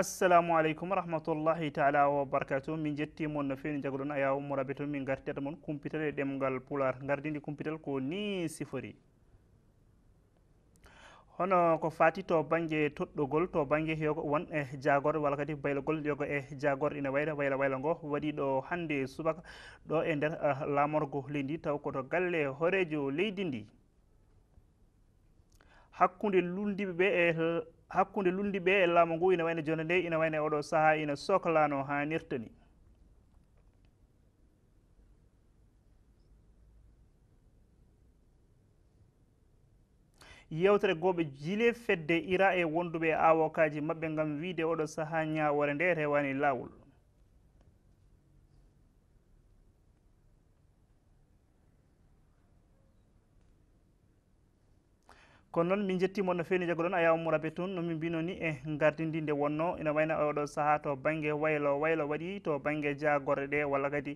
assalamu aleykum wa rahmatullahi taala wabarkatu min jettimon no fewni jagoɗon a yaw moraɓe to min gartiata moon kumpital e ɗemgal pular gardidi kumpital ko ni sifori hono ko fati to banggue toɗɗogol to banggue yogo won e jagor walla kadi baylogol yogo e jagor ina wayla waylo waylo ngo waɗi ɗo hande subaka ɗo e nder uh, ah, lamorgo leydi taw koto galle hoorejo leydi ndi hakkude lulndiɓeɓe e hakkude lundi ɓe e laamu ngu ina wayno jonde nde ina wayno oɗo saaha ina sohlano hanirta ni yewtere gooɓe jile fedde ira e wonduɓe e awokaji maɓɓe gam wiide oɗo saaha ñawore nde rewani lawol kono noon min jettimon no feewni jagoɗon a yaw mourabe toon nomin mbino ni e gardidi nde wonno ina wayna oɗo saaha to banggue waylo waylo waɗi to banggue jagorɗe ɗe walla kadi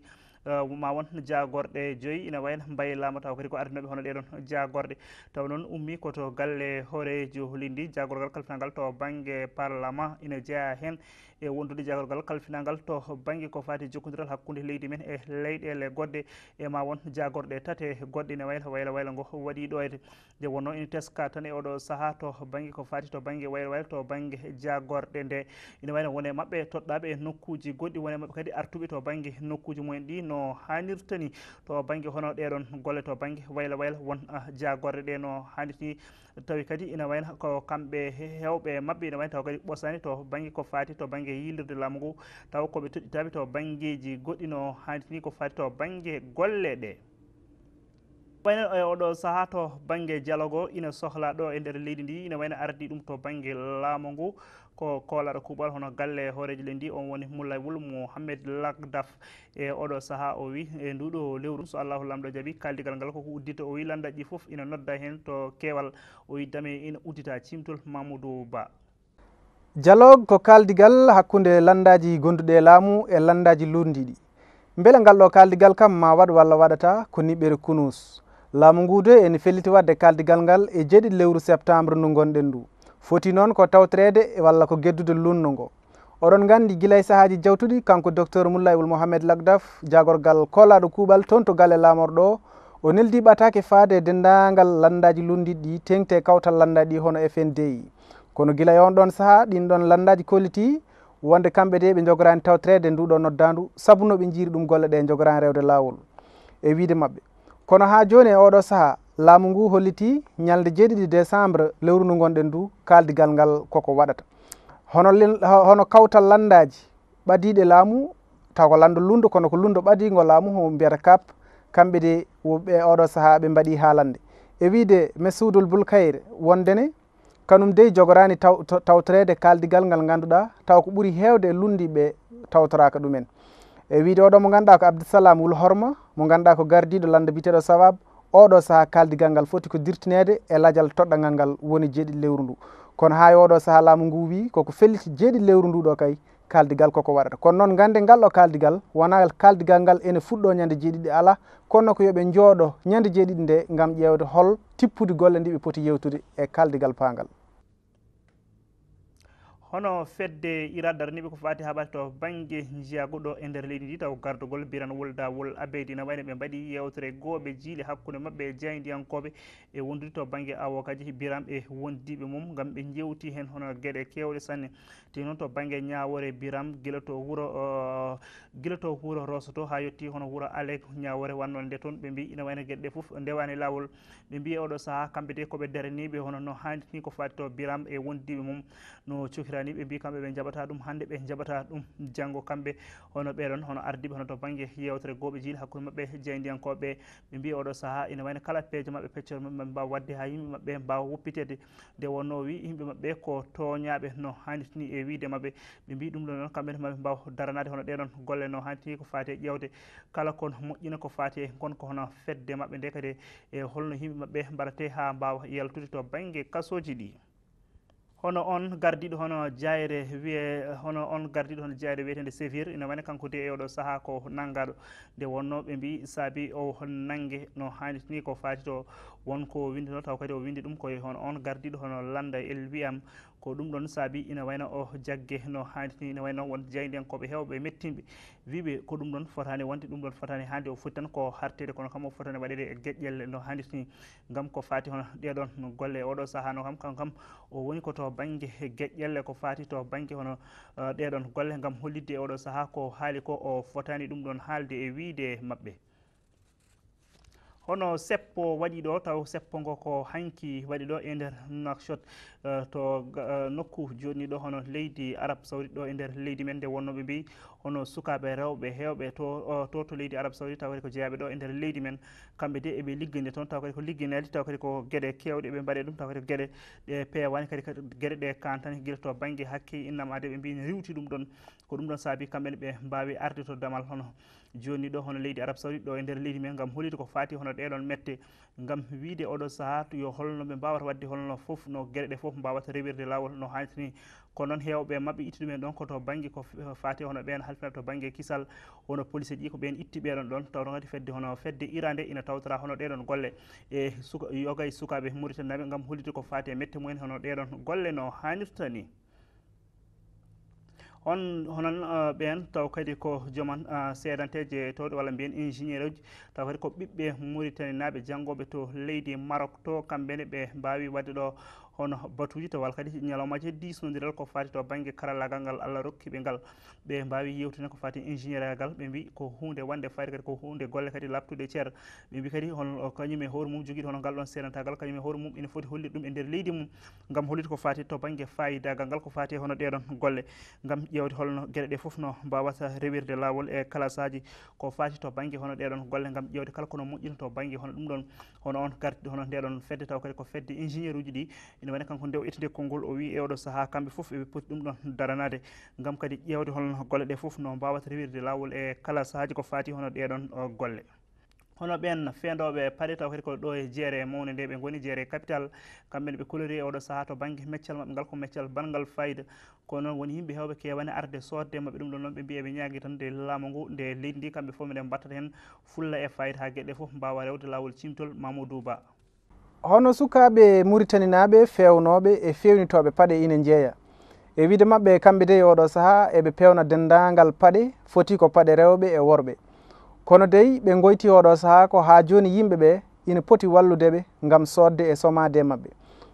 ma won jaagorde joyi ina wayno mbayilaama taw kadi ko ardinaɓe hono ɗeɗon jaagorde taw noon ummi koto galle hooreji holindi jaagorgal kalfinangal to banggue parlement ina jeeya hen e wondude jaagorgal kalfinangal to banggue ko fati jokkodiral hakkude leydi men e leyɗele goɗɗe e ma won jagorɗe tate goɗɗe ina wayla wayla wayla ngo waɗi ɗoyde nde wonno ina teska tan e oɗo saaha to banggue ko fati to banggue wayla wayla to banggue jagorɗe nde ina wayna wone mabɓe toɗɗaɓe e nokkuji goɗɗi wone mabɓe kadi artuɓe to banggue nokkuji mumen ɗi no no hanirta ni to banggue hono ɗeɗon golle to banggue waylo waylo won ah, jagorre ɗe no hanirta ni tawi kadi ina wayna ko kamɓe hewɓe mabɓe ina wayna taw kadi ɓosani to banggue ko fati to banggue yilirde laamu ngu taw koɓe toɗɗitaɓe to banggueji goɗɗi no hanirta ni ko fati to banggue golle ɗe ɓayno e eh, odo saaha to banggue dialogo ina sohla do e nder leydi ndi ina wayna ardi dum to banggue laamu ngu ko kolaɗo kuuɓal hono galle horeji le on woni mulay wul muhammed lagdaf e odo saha o wi e ndudo lewru so allahu jabi kaldi kaldigal ngal ko uddita o wi landa ji fof ina nodda hen to kewal o wi dame ina uddita cimtol mamoudou ba dialogue ko kaldi kaldigal hakkunde landaji gondude lamu e landaji lundidi beele ngal kaldi kaldigal kam ma wad walla wadata ko nibere kunus laamu ngu de ene felliti wadde kaaldigal ngal e jeɗi lewru septembre ndu gonɗen ndu foti noon ko tawtorede e walla ko geddude lunno ngo oɗon gandi guila e sahaji jawtuɗi kanko docteur moullayoul mouhamed lagdaf jagorgal kolaɗo kuuɓal toon to gal e laamor ɗo o neldi ɓataki faade dendagal landaji lundiɗ ɗi tengte kawtal landaji ɗi hono fndi kono guila e on ɗon saaha ɗinɗon landaji kolliti wonde kamɓe de ɓe jogorani tawtorede nduɗo noddadu saabu no ɓe jiiri ɗum golle ɗe jogorani rewde laawol e wiide mabɓe kono ha joni e oɗo saaha laamu ngu holliti ñalde jeeɗiɗi décembre lewru ndu gonɗen ndu kaaldigal ngal koko waɗata hono hono kawtal landaji ɓadiɗe laamu taw ko lando lundo kono ko lundo ɓadigo laamu ho mbiyata kap kamɓe de woɓɓe oɗo saaha ɓe mbaɗi haalande e wiide messudol boulkayre wondene kanum dey jogorani tawtorede kaaldigal ngal ganduɗa taw ko ɓuuri hewde e lundiɓe tawtoraka ɗumen e wiide oɗo mo ganduɗa ko abdusalam wul horma mo ganduɗa ko gardiɗo lande biteɗo sawab oɗo saaha kaldigal ngal foti ko dirtinede e lajal toɗɗangal ngal woni jeeɗiɗi lewru ndu kono ha oɗo saaha laamu ngu wi koko felliti jeeɗiɗi lewru nduɗo kay kaldigal koko waɗata kono noon gande ngal ɗo kaldigal wona kaldigal ngal ene fuɗɗo ñande jeeɗiɗi ala kono ko yooɓe jooɗo ñande jeeɗiɗi nde gam ƴewde hol tippude golle ndi ɓe poti yewtude e kaldigal pangal hono fedde iradar ni ɓe ko fati haɓata to banggue jiyaguɗo e nder leydi ndi taw gardugol biran wol abeydi na wayno ɓe mbaɗi yewtere gooɓe jiile hakkude mabɓe e jeyndiyankoɓe e wondude to banggue awo kadi biram e wondiɓe mum gam ɓe jewti hen hono gueɗe kewɗe sanne te noon to banggue ñawore biram guila to wuuro guila to wuuro rosoto ha yetti hono wuuro alek ñawore wannon nde toon ɓe mbi ina wayno gueɗe ɗe foof ndewani lawol ɓe mbi e oɗo saaha kamɓe de koɓe daraniɓe hono no hannitini ko fati to biram e wondiɓe mum no cukirani ni ɓe mbi kamɓe ɓe jaɓata ɗum hannde ɓe jaɓata ɗum janngo kamɓe hono ɓeɗon hono ardiɓe hono to bangue yewtere gooɓe jiili hakkude maɓɓe jeyndiyankoɓe ɓe mbi oɗo saaha ina wayno kala peeje maɓɓe peccor maɓɓe mbawa wadde ha yimɓe maɓɓe mbawa woppitede nde wonno wi yimɓe maɓɓe ko toñaɓe no hannitini e wiide maɓɓe ɓe mbi ɗum ɗon noon kamɓene maɓe mbawa daranade hono ɗeɗon golle no hannitini ko fati e ƴewde kala kon moƴƴina ko fati e gonka hono fedde maɓɓe nde kadi e holno yimɓe maɓɓe mbarate ha mbawa yaltude to banggue kasoji ɗi hono on gardiɗo hono jayre wiye hono on gardiɗo hono jayre wiyetede sévir ina wane kanko de e oɗo saaha ko nanggaɗo nde wonno ɓe mbi saabi o nangge no hanitini ko fati to wonko windino taw kadi o windi ɗum koye hono on gardiɗo hono landa el wiyam ko ɗum ɗon saabi ina wayno o jagge no hanndini ina wayno wonde jeyndenkoɓe hewɓe mettinɓe wiɓe ko ɗum ɗon fotani wonde ɗum ɗon fotani hannde o foti tan ko hartede kono kam o fotani waɗede e geƴƴelle no hannditini gam ko fati hono ɗeɗon golle oɗo sahano kam kanko kam o woni koto banggue geƴƴelle ko fati to banggue hono e, ɗeɗon golle gam hollidde e oɗo saaha ko haali ko o fotani ɗum ɗon haalde e wiide maɓɓe hono seppo waɗi ɗo taw seppo ngo ko hanki waɗi ɗo e nder nakshot eh, to eh, nokku joɗni ɗo hono leydi arab sawri ɗo e nder leydi men nde wonnoɓe mbi hono sukaɓe rewɓe hewɓe to to to leydi arabe saoudi taw kadi ko jeeyaɓe ɗo e nder leydi men kamɓe de eɓe ligginde toon taw kadi ko liggineldi taw kadi ko gueɗe kewɗe ɓe mbaɗe ɗum taw kadi ko gueɗe ɗe pewani kadi gueɗe ɗe kan tan guila to banggue hakke innamade ɓe mbino riwti ɗum ɗon ko ɗum ɗon saabi kamɓene ɓe mbawi arde to damal hono joni ɗo hono leydi arabe saoudi ɗo e nder leydi men gam holide ko fati hono ɗeɗon mette gam wiide oɗo saaha yo holno ɓe mbawata wadde holno foof no gueɗe ɗe foof mbawata rewirde lawol no hanitini ko noon hewɓe maɓɓe itti ɗumen ɗon koto banggue ko fati hono ɓen halfinaɓe to banggue kiisal hono police ji ko ɓen itti ɓeɗon ɗon tawno kadi fedde hono fedde ira nde ina tawtora hono ɗeɗon golle e suka yoga e sukaɓe muritannaɓe gam hollitde ko fati mette mumen hono ɗeɗon golle no hannirta ni on honon uh, ɓen taw kadi ko joman uh, sedanteje towɗe walla mbiyen ingénieur uji taw kadi ko ɓiɓɓe muritani naɓe janggoɓe to leydi marok to kamɓene ɓe mbawi wadde ɗo hono batuji to walkadi ñalawmaji disnodiral ko fati to banggue karallagal ngal allah rokkiɓe ngal ɓe mbawi yewtina ko fati ingénieur agal ɓe mbi ko hunde wande fayde kadi ko hunde golle kadi labtude e ceer ɓe mbi kadi hon kañum e hoore mum joguiɗo hono ngal ɗon serantagal kañum e hoore mum ene foti hollide ɗum e nder leydi mum gam hollide ko fati to banggue fayidagal ngal ko fati e hono ɗeɗon golle gam ƴewde holno gueɗe ɗe foof no mbawata rewirde lawol e aji ko fati to banggue hono ɗeɗon golle gam ƴewde kala kono moƴƴino to banggue hono ɗum ɗon hono on gardiɗo hono ndeɗon fedde taw kadi ko fedde ingénieur uji ɗi ene wayni kanko nde o ittide konngol o wi e oɗo sahaa kamɓe fof eɓe poti ɗum ɗon daranade ngam kadi ƴeewde holno golle ɗe fof no mbawata rewirde laawol e kala sahaji ko faati hono ɗeɗon golle hono ɓen feendoɓe paɗe taw kadi ko ɗo e jeere mawne nde ɓe gooni jeere e capital kamɓene ɓe kolori e oɗo sahaa to banggue meccal maɓɓe ngal ko meccal banngal fayida kono woni yimɓe hewɓe kewani arde sodde maɓɓe ɗum ɗo noon ɓe mbiya ɓe ñaagui tan nde laamu ngu nde leydi ndi kamɓe fof miɗen mbattata hen fulla e fayida ha gueɗe foof mbawa rewde laawol cimtol mamoudou ba hono sukaaɓe muritani naaɓe fewnooɓe e fewnitooɓe paɗe ina jeeya e wiide maɓɓe kamɓe dey oɗo sahaa eɓe pewna denndaangal paɗe foti ko paɗe rewɓe e worɓe kono dey ɓe goyti oɗo sahaa ko haa jooni yimɓe ɓee ina poti wallude ɓe ngam soodde e somaade maɓɓe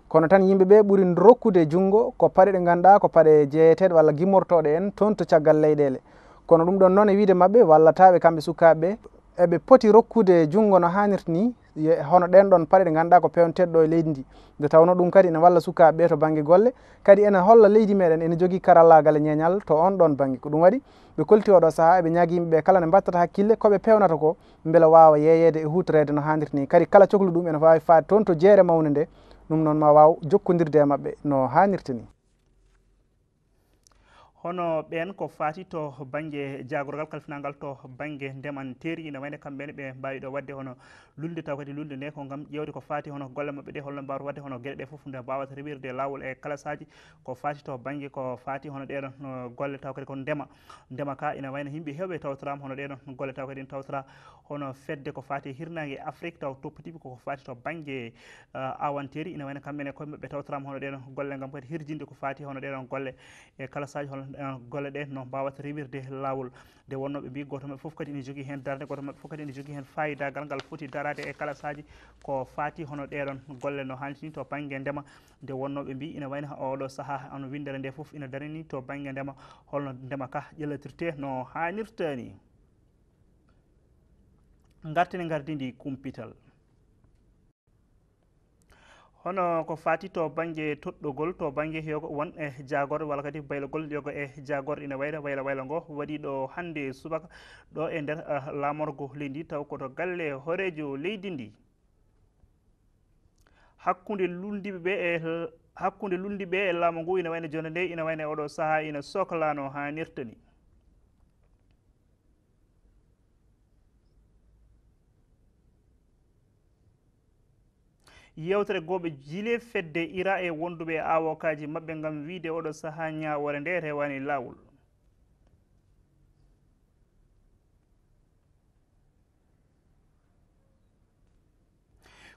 kono tan yimɓe ɓee ɓuri rokkude junngo ko paɗe ɗe ngannduɗaa ko paɗe jeeyeteeɗe walla gimmortooɗe en toon to caggal leyɗeele kono ɗum ɗon noon e wiide maɓɓe wallataaɓe kamɓe sukaaɓe ɓe eɓe poti rokkude junngo no haanirta ni hono ɗen ɗon paɗe ɗe ngannduɗa ko pewnteɗɗo e leydi ndi nde tawno ɗum kadi ene walla sukaɓe ɓe to bange golle kadi ene holla leydi meɗen ene jogii karallagal e ñeñal to on ɗon bange ko ɗum waɗi ɓe kolti oɗo sahaa eɓe ñaguiyimɓe ɓe kala ne mbattata hakkille koɓe pewnata ko mbela wawa yeyede e hutorede no hanndirini kadi kala cohluɗum ene wawi faade toon to jeere mawnde nde ɗum noon ma waw jokkodirde e maɓɓe no hanirta ni hono ɓen ko fati to banggue jagorgal kalfinalngal to banggue ndemanteri ina wayne kamɓene ɓe mbawi ɗo wadde hono lulde taw kadi lulde nde ko gam ƴewde ko fati hono golle mabɓe ɗe holno mbawata wadde hono gueɗe ɗe foof nde mbawata rewirde lawol e kalasaji ko fati to banggue ko fati hono ɗeɗon golle taw kadi ko ndema ndema ka ina wayno yimɓe hewɓe tawtorama hono ɗeɗon golle taw kadi ene tawtora hono fedde ko fati e hirnangue afrique taw toppitiɓe koko fati to banggue eh, awanteri ina wayno kamɓene koye mabɓe tawtorama hono ɗeɗon golle gam kadi hirjinde ko fati hono ɗeɗon golle e kalasaji hono golle ɗe no mbawata rewirde lawol nde wonno be mbi goto mabɓe foof kadi ene jogui hen darde goto mabɓe foof kadi ene jogui hen fayidagal ngal foti darade e kala saaji ko fati hono ɗeɗon golle no hanniti ni to banggue ndema nde wonno ɓe mbi ina wayno oɗo saaha on windere nde foof ina darani to banggue ndema holno ndema ka ƴellatirte no hannirta ni gartene gardi ndi kumpital hono ko fati to banggue toɗɗogol to banggue yogo won e jagore walla kadi baylogol yogo e jagore ina wayla waylo waylo ngo waɗi ɗo hande subaka ɗo e nder ah, lamorgo leydi taw koto galle horejo leydi ndi hakkude lulndiɓeɓe e hakkude lulndiɓe e laamu ngu ina wayno jonde nde ina wayno oɗo saaha ina sohlano ha nirta ni yewtere gooɓe jile fedde ira e wonduɓe awokaji maɓɓe gam wiide oɗo saaha ñawore nde rewani lawol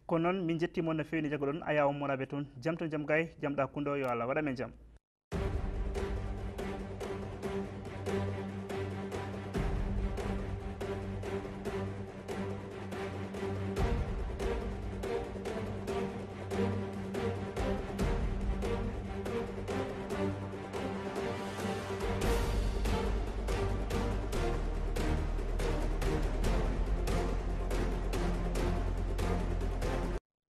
ko noon min jettimo no fewni jago ɗon a yawmorabe toon jam toon jaam gay jamɗa kundo yo allah waɗa men jaam